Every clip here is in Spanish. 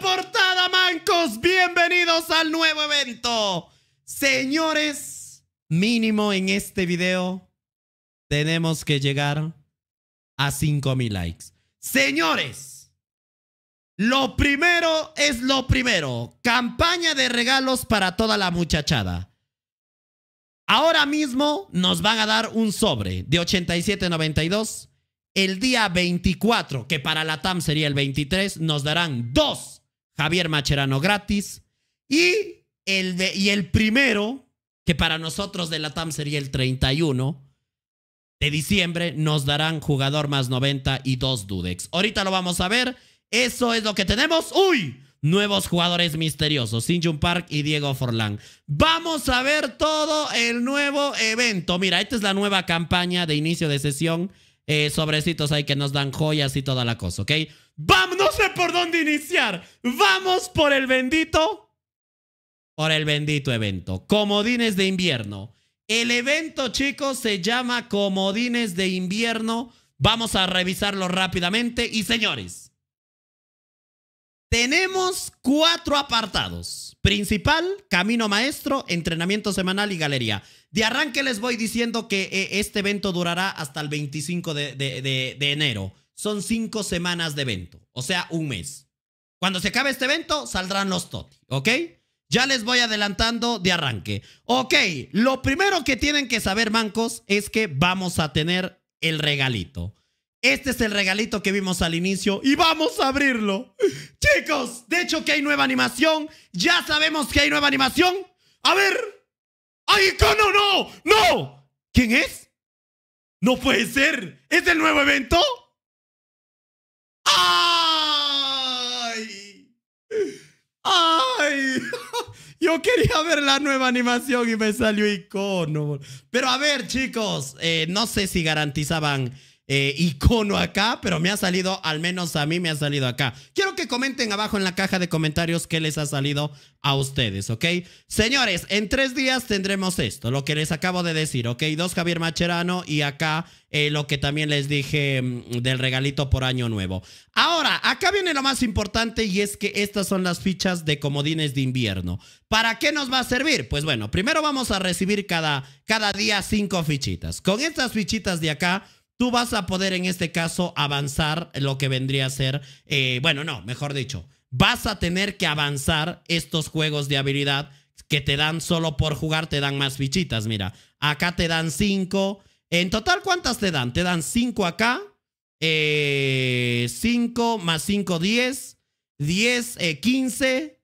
portada, mancos. Bienvenidos al nuevo evento. Señores, mínimo en este video tenemos que llegar a mil likes. Señores, lo primero es lo primero. Campaña de regalos para toda la muchachada. Ahora mismo nos van a dar un sobre de 87.92 el día 24, que para la TAM sería el 23, nos darán dos Javier Macherano gratis. Y el, y el primero, que para nosotros de la TAM sería el 31 de diciembre, nos darán jugador más 90 y dos Dudex. Ahorita lo vamos a ver. Eso es lo que tenemos. ¡Uy! Nuevos jugadores misteriosos, Sin Sinjun Park y Diego Forlán. Vamos a ver todo el nuevo evento. Mira, esta es la nueva campaña de inicio de sesión eh, sobrecitos ahí que nos dan joyas y toda la cosa, ¿ok? ¡Vamos! No sé por dónde iniciar. Vamos por el bendito. Por el bendito evento. Comodines de invierno. El evento, chicos, se llama Comodines de invierno. Vamos a revisarlo rápidamente. Y señores, tenemos cuatro apartados. Principal, camino maestro, entrenamiento semanal y galería. De arranque les voy diciendo que eh, este evento durará hasta el 25 de, enero. Son cinco semanas de evento, o sea, un mes. Cuando se acabe este evento, saldrán los TOTI, ¿ok? Ya les voy adelantando de arranque. Ok, lo primero que tienen que saber, mancos, es que vamos a tener el regalito. Este es el regalito que vimos al inicio y vamos a abrirlo. Chicos, de hecho que hay nueva animación. Ya sabemos que hay nueva animación. A ver, ¡Ay, no, no! ¡No! ¿Quién es? ¡No puede ser! ¿Es el nuevo evento? ¡Ay! ¡Ay! Yo quería ver la nueva animación y me salió icono. Pero a ver, chicos, eh, no sé si garantizaban eh, icono acá, pero me ha salido, al menos a mí me ha salido acá. Quiero que comenten abajo en la caja de comentarios qué les ha salido a ustedes, ¿ok? Señores, en tres días tendremos esto, lo que les acabo de decir, ¿ok? Dos Javier Macherano y acá eh, lo que también les dije mm, del regalito por año nuevo. Ahora, acá viene lo más importante y es que estas son las fichas de comodines de invierno. ¿Para qué nos va a servir? Pues bueno, primero vamos a recibir cada, cada día cinco fichitas. Con estas fichitas de acá tú vas a poder en este caso avanzar lo que vendría a ser, eh, bueno, no, mejor dicho, vas a tener que avanzar estos juegos de habilidad que te dan solo por jugar, te dan más fichitas, mira, acá te dan 5, en total ¿cuántas te dan? Te dan 5 acá, 5 eh, más 5, 10, 10, 15.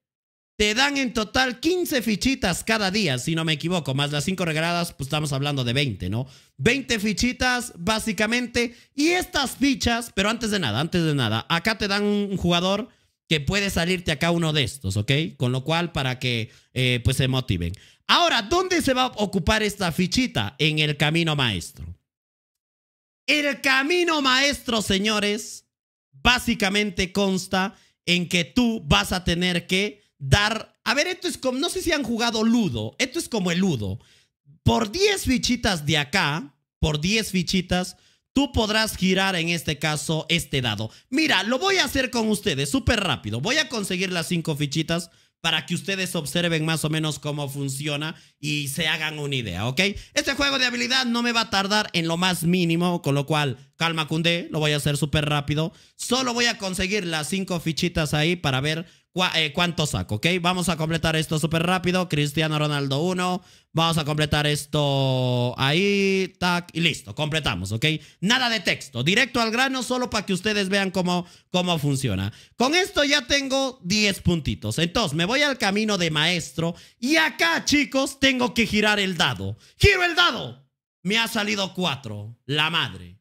Te dan en total 15 fichitas cada día, si no me equivoco, más las 5 regaladas, pues estamos hablando de 20, ¿no? 20 fichitas, básicamente. Y estas fichas, pero antes de nada, antes de nada, acá te dan un jugador que puede salirte acá uno de estos, ¿ok? Con lo cual, para que eh, pues se motiven. Ahora, ¿dónde se va a ocupar esta fichita? En el camino maestro. El camino maestro, señores, básicamente consta en que tú vas a tener que dar. A ver, esto es como. No sé si han jugado Ludo. Esto es como el Ludo. Por 10 fichitas de acá, por 10 fichitas, tú podrás girar en este caso este dado. Mira, lo voy a hacer con ustedes súper rápido. Voy a conseguir las 5 fichitas para que ustedes observen más o menos cómo funciona y se hagan una idea, ¿ok? Este juego de habilidad no me va a tardar en lo más mínimo, con lo cual, calma cunde, lo voy a hacer súper rápido. Solo voy a conseguir las cinco fichitas ahí para ver eh, cuánto saco, ¿ok? Vamos a completar esto súper rápido. Cristiano Ronaldo 1. Vamos a completar esto ahí, tac, y listo, completamos, ¿ok? Nada de texto, directo al grano, solo para que ustedes vean cómo, cómo funciona. Con esto ya tengo 10 puntitos. Entonces, me voy al camino de maestro y acá, chicos, tengo que girar el dado. ¡Giro el dado! Me ha salido 4, la madre.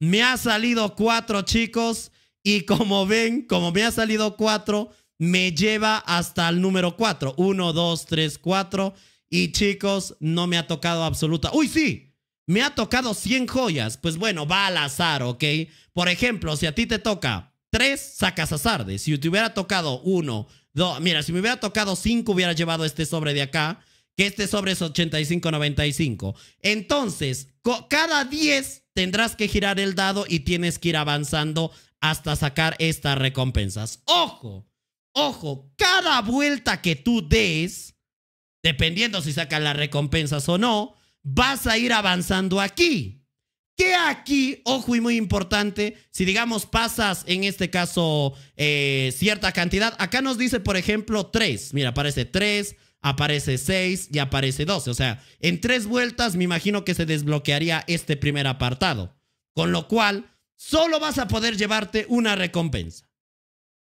Me ha salido 4, chicos, y como ven, como me ha salido 4 me lleva hasta el número 4. 1, 2, 3, 4. Y chicos, no me ha tocado absoluta. ¡Uy, sí! Me ha tocado 100 joyas. Pues bueno, va al azar, ¿ok? Por ejemplo, si a ti te toca 3, sacas azar. Si te hubiera tocado 1, 2. Mira, si me hubiera tocado 5, hubiera llevado este sobre de acá. Que este sobre es 85, 95 Entonces, cada 10 tendrás que girar el dado y tienes que ir avanzando hasta sacar estas recompensas. ¡Ojo! Ojo, cada vuelta que tú des, dependiendo si sacan las recompensas o no, vas a ir avanzando aquí. Que aquí, ojo y muy importante, si digamos pasas en este caso eh, cierta cantidad, acá nos dice por ejemplo 3, mira, aparece 3, aparece 6 y aparece 12, o sea, en tres vueltas me imagino que se desbloquearía este primer apartado, con lo cual solo vas a poder llevarte una recompensa.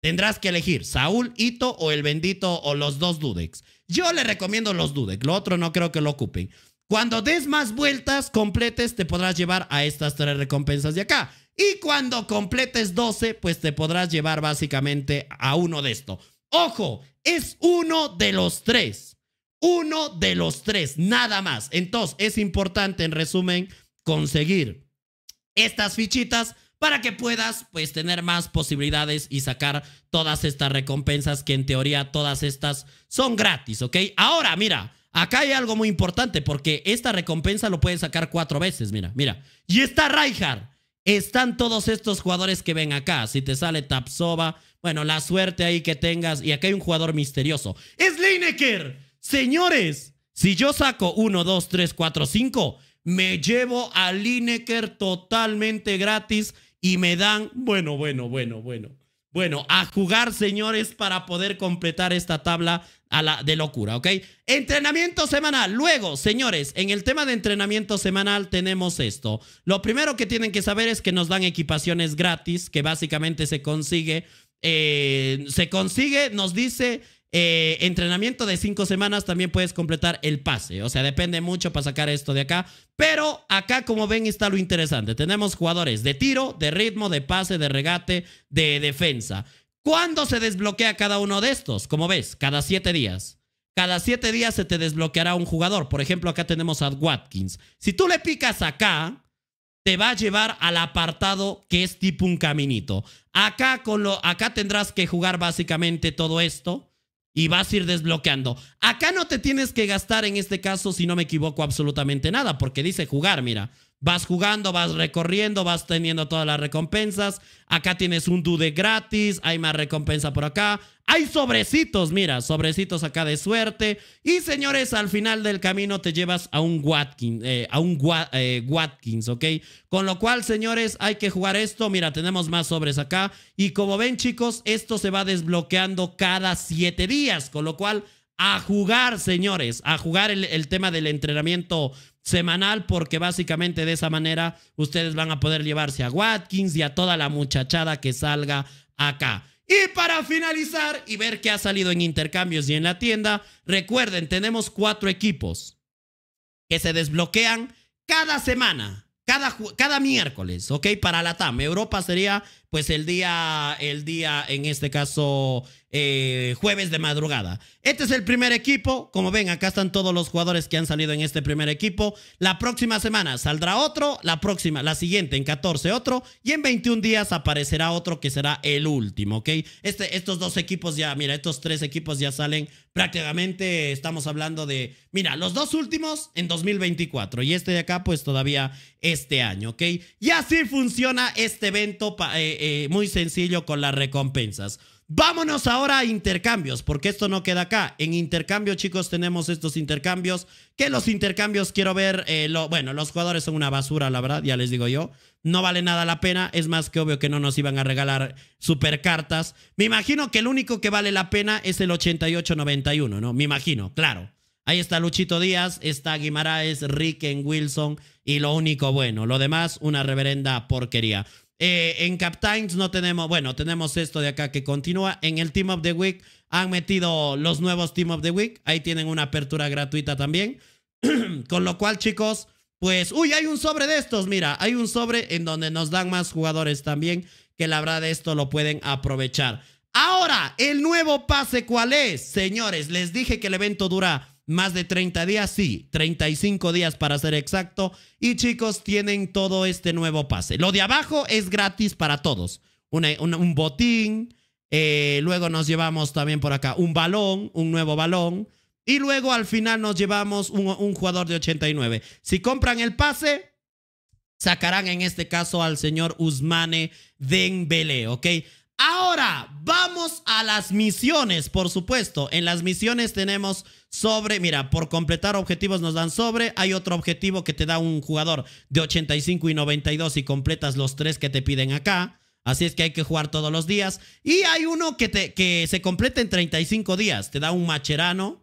Tendrás que elegir Saúl, Ito o el bendito o los dos Dudex. Yo le recomiendo los Dudex, lo otro no creo que lo ocupen. Cuando des más vueltas completes, te podrás llevar a estas tres recompensas de acá. Y cuando completes 12, pues te podrás llevar básicamente a uno de estos. Ojo, es uno de los tres. Uno de los tres, nada más. Entonces, es importante, en resumen, conseguir estas fichitas para que puedas pues tener más posibilidades y sacar todas estas recompensas que en teoría todas estas son gratis, ¿ok? Ahora, mira, acá hay algo muy importante porque esta recompensa lo puedes sacar cuatro veces, mira, mira. Y está Reinhardt. Están todos estos jugadores que ven acá. Si te sale Tapsova, bueno, la suerte ahí que tengas. Y acá hay un jugador misterioso. ¡Es Lineker! Señores, si yo saco 1, 2, 3, 4, 5, me llevo a Lineker totalmente gratis y me dan, bueno, bueno, bueno, bueno. Bueno, a jugar, señores, para poder completar esta tabla a la de locura, ¿ok? Entrenamiento semanal. Luego, señores, en el tema de entrenamiento semanal tenemos esto. Lo primero que tienen que saber es que nos dan equipaciones gratis, que básicamente se consigue, eh, se consigue, nos dice eh, entrenamiento de cinco semanas también puedes completar el pase. O sea, depende mucho para sacar esto de acá. Pero acá, como ven, está lo interesante. Tenemos jugadores de tiro, de ritmo, de pase, de regate, de defensa. ¿Cuándo se desbloquea cada uno de estos? Como ves, cada siete días. Cada siete días se te desbloqueará un jugador. Por ejemplo, acá tenemos a Watkins. Si tú le picas acá, te va a llevar al apartado que es tipo un caminito. Acá, con lo, acá tendrás que jugar básicamente todo esto y vas a ir desbloqueando. Acá no te tienes que gastar en este caso, si no me equivoco, absolutamente nada, porque dice jugar, mira. Vas jugando, vas recorriendo, vas teniendo todas las recompensas. Acá tienes un dude gratis, hay más recompensa por acá. Hay sobrecitos, mira, sobrecitos acá de suerte. Y señores, al final del camino te llevas a un Watkins, eh, a un eh, Watkins, ¿ok? Con lo cual, señores, hay que jugar esto. Mira, tenemos más sobres acá. Y como ven, chicos, esto se va desbloqueando cada siete días, con lo cual a jugar, señores, a jugar el, tema del entrenamiento semanal porque básicamente de esa manera ustedes van a poder llevarse a Watkins y a toda la muchachada que salga acá. Y para finalizar y ver qué ha salido en intercambios y en la tienda, recuerden, tenemos cuatro equipos que se desbloquean cada semana, cada, cada miércoles, ¿ok? Para la TAM. Europa sería pues el día, el día, en este caso, eh, jueves de madrugada. Este es el primer equipo. Como ven, acá están todos los jugadores que han salido en este primer equipo. La próxima semana saldrá otro, la próxima, la siguiente en 14 otro y en 21 días aparecerá otro que será el último, ¿ok? Este, estos dos equipos ya, mira, estos tres equipos ya salen prácticamente, estamos hablando de, mira, los dos últimos en 2024 y este de acá pues todavía este año, ¿ok? Y así funciona este evento, eh, eh, muy sencillo con las recompensas. Vámonos ahora a intercambios, porque esto no queda acá. En intercambio, chicos, tenemos estos intercambios. Que los intercambios quiero ver. Eh, lo, bueno, los jugadores son una basura, la verdad, ya les digo yo. No vale nada la pena. Es más que obvio que no nos iban a regalar cartas Me imagino que el único que vale la pena es el 88 ¿no? Me imagino, claro. Ahí está Luchito Díaz, está Guimaraes, Ricken, Wilson y lo único bueno. Lo demás, una reverenda porquería. Eh, en Captain's no tenemos, bueno, tenemos esto de acá que continúa. En el Team of the Week han metido los nuevos Team of the Week. Ahí tienen una apertura gratuita también. Con lo cual, chicos, pues, uy, hay un sobre de estos, mira, hay un sobre en donde nos dan más jugadores también que la verdad esto lo pueden aprovechar. Ahora, el nuevo pase, ¿cuál es? Señores, les dije que el evento dura más de 30 días, sí, 35 días para ser exacto. Y chicos, tienen todo este nuevo pase. Lo de abajo es gratis para todos. un botín, eh, luego nos llevamos también por acá un balón, un nuevo balón. Y luego al final nos llevamos un, jugador de 89. Si compran el pase, sacarán en este caso al señor Usmane Dembélé, ¿ok? Ahora vamos a las misiones, por supuesto. En las misiones tenemos sobre, mira, por completar objetivos nos dan sobre, hay otro objetivo que te da un jugador de 85 y 92 y completas los tres que te piden acá. Así es que hay que jugar todos los días. Y hay uno que, te, que se completa en 35 días, te da un macherano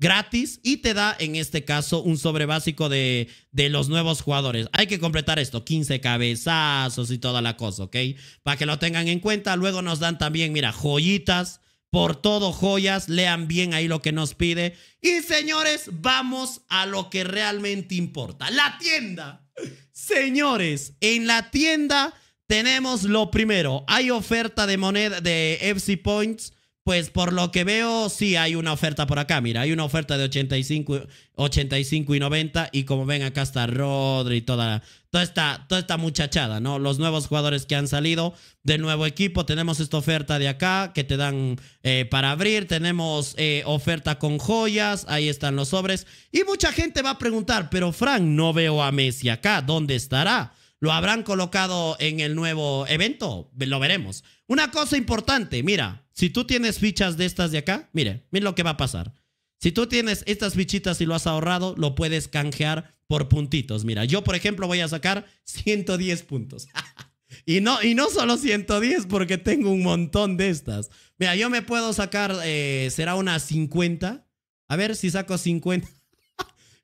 gratis y te da en este caso un sobre básico de, de, los nuevos jugadores. Hay que completar esto, 15 cabezazos y toda la cosa, ¿ok? Para que lo tengan en cuenta. Luego nos dan también, mira, joyitas, por todo joyas, lean bien ahí lo que nos pide. Y señores, vamos a lo que realmente importa, la tienda. Señores, en la tienda tenemos lo primero, hay oferta de moneda de FC Points pues por lo que veo, sí hay una oferta por acá. Mira, hay una oferta de 85, 85 y 90. Y como ven, acá está Rodri, toda, toda, esta, toda esta muchachada, ¿no? Los nuevos jugadores que han salido del nuevo equipo. Tenemos esta oferta de acá que te dan eh, para abrir. Tenemos eh, oferta con joyas. Ahí están los sobres. Y mucha gente va a preguntar, pero Frank, no veo a Messi acá. ¿Dónde estará? lo habrán colocado en el nuevo evento. Lo veremos. Una cosa importante, mira, si tú tienes fichas de estas de acá, mire, mire lo que va a pasar. Si tú tienes estas fichitas y lo has ahorrado, lo puedes canjear por puntitos. Mira, yo por ejemplo voy a sacar 110 puntos. y, no, y no solo 110 porque tengo un montón de estas. Mira, yo me puedo sacar, eh, será una 50. A ver si saco 50.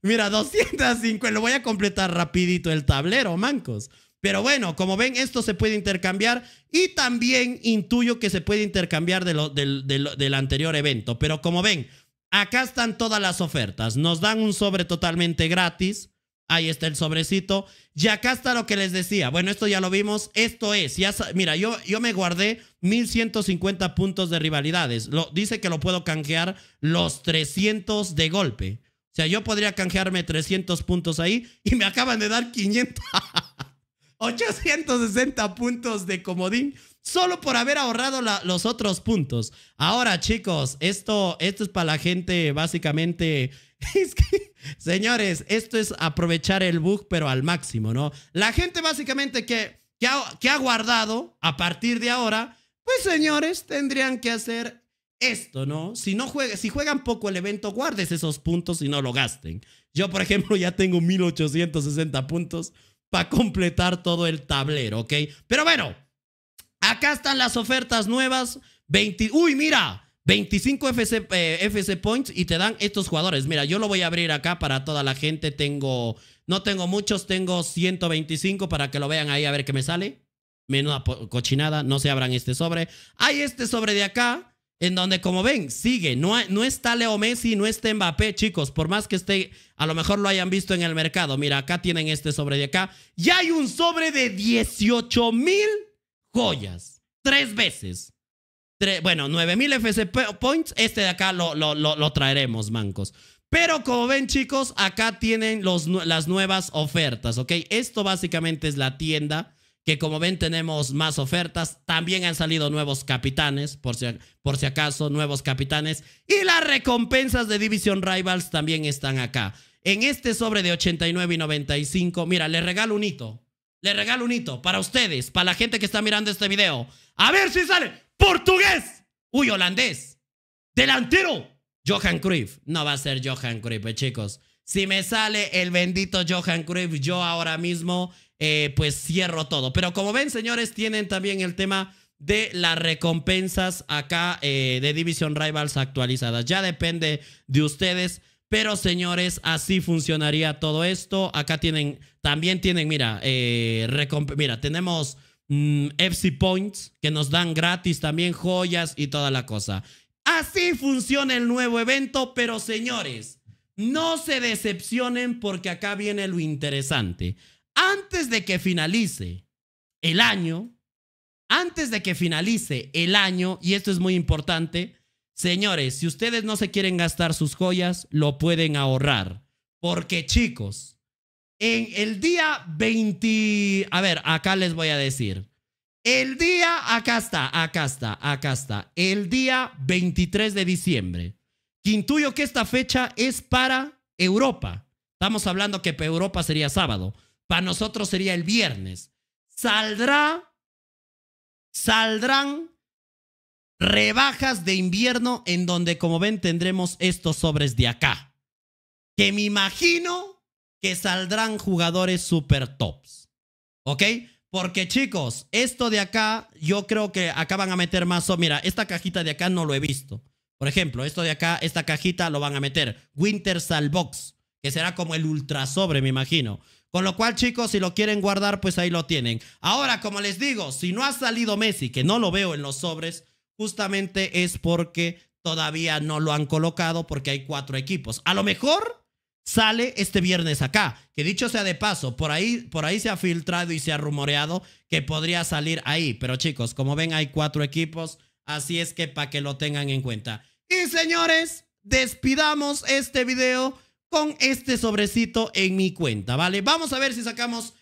Mira, 205. Lo voy a completar rapidito el tablero, mancos. Pero bueno, como ven, esto se puede intercambiar y también intuyo que se puede intercambiar de lo, del, anterior evento. Pero como ven, acá están todas las ofertas. Nos dan un sobre totalmente gratis. Ahí está el sobrecito. Y acá está lo que les decía. Bueno, esto ya lo vimos. Esto es, mira, yo, yo me guardé 1150 puntos de rivalidades. Lo, dice que lo puedo canjear los 300 de golpe. O sea, yo podría canjearme 300 puntos ahí y me acaban de dar 500. 860 puntos de comodín solo por haber ahorrado los otros puntos. Ahora, chicos, esto, esto es para la gente básicamente... señores, esto es aprovechar el bug, pero al máximo, ¿no? La gente básicamente que, que ha guardado a partir de ahora, pues señores, tendrían que hacer esto, ¿no? Si, no juega, si juegan poco el evento, guardes esos puntos y no lo gasten. Yo, por ejemplo, ya tengo 1860 puntos para completar todo el tablero, ¿ok? Pero bueno, acá están las ofertas nuevas. uy, mira, 25 FC, eh, Points y te dan estos jugadores. Mira, yo lo voy a abrir acá para toda la gente. Tengo, no tengo muchos, tengo 125 para que lo vean ahí a ver qué me sale. Menuda cochinada, no se abran este sobre. Hay este sobre de acá en donde como ven, sigue, no, no está Leo Messi, no está Mbappé, chicos, por más que esté, a lo mejor lo hayan visto en el mercado, mira, acá tienen este sobre de acá, Ya hay un sobre de 18 mil joyas, tres veces. Bueno, bueno, mil FC points, este de acá lo, lo, traeremos, mancos. Pero como ven, chicos, acá tienen los, las nuevas ofertas, ¿ok? Esto básicamente es la tienda que como ven tenemos más ofertas, también han salido nuevos capitanes, por si, por si acaso, nuevos capitanes, y las recompensas de Division Rivals también están acá. En este sobre de 89 y 95, mira, le regalo un hito, Le regalo un hito para ustedes, para la gente que está mirando este video. A ver si sale portugués, uy, holandés, delantero, Johan Cruyff. No va a ser Johan Cruyff, eh, chicos. Si me sale el bendito Johan Cruyff, yo ahora mismo eh, pues cierro todo. Pero como ven, señores, tienen también el tema de las recompensas acá eh, de Division Rivals actualizadas. Ya depende de ustedes. Pero señores, así funcionaría todo esto. Acá tienen, también tienen, mira, eh, mira, tenemos mm, FC Points que nos dan gratis también joyas y toda la cosa. Así funciona el nuevo evento, pero señores, no se decepcionen porque acá viene lo interesante antes de que finalice el año, antes de que finalice el año, y esto es muy importante, señores, si ustedes no se quieren gastar sus joyas, lo pueden ahorrar. Porque chicos, en el día 20, a ver, acá les voy a decir. El día, acá está, acá está, acá está. El día 23 de diciembre. Que intuyo que esta fecha es para Europa. Estamos hablando que para Europa sería sábado. Para nosotros sería el viernes. Saldrá, saldrán rebajas de invierno en donde, como ven, tendremos estos sobres de acá. Que me imagino que saldrán jugadores super tops. ¿Ok? Porque chicos, esto de acá, yo creo que acá van a meter más. Oh, mira, esta cajita de acá no lo he visto. Por ejemplo, esto de acá, esta cajita lo van a meter. Winter box que será como el ultra sobre, me imagino. Con lo cual, chicos, si lo quieren guardar, pues ahí lo tienen. Ahora, como les digo, si no ha salido Messi, que no lo veo en los sobres, justamente es porque todavía no lo han colocado porque hay cuatro equipos. A lo mejor sale este viernes acá, que dicho sea de paso, por ahí, por ahí se ha filtrado y se ha rumoreado que podría salir ahí. Pero chicos, como ven, hay cuatro equipos, así es que para que lo tengan en cuenta. Y señores, despidamos este video con este sobrecito en mi cuenta, ¿vale? Vamos a ver si sacamos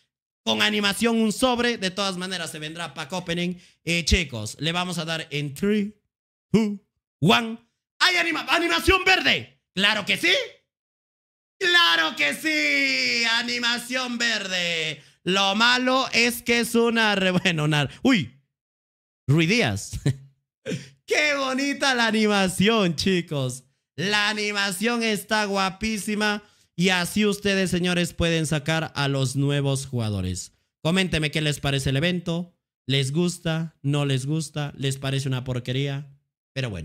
con animación un sobre. De todas maneras, se vendrá pack opening. Eh, chicos, le vamos a dar en 3, 2, 1. ¡Hay animación verde! ¡Claro que sí! ¡Claro que sí! ¡Animación verde! Lo malo es que es una... Re... Bueno, una... ¡Uy! Ruidías. ¡Qué bonita la animación, chicos! La animación está guapísima y así ustedes, señores, pueden sacar a los nuevos jugadores. Coménteme qué les parece el evento. ¿Les gusta? ¿No les gusta? ¿Les parece una porquería? Pero bueno.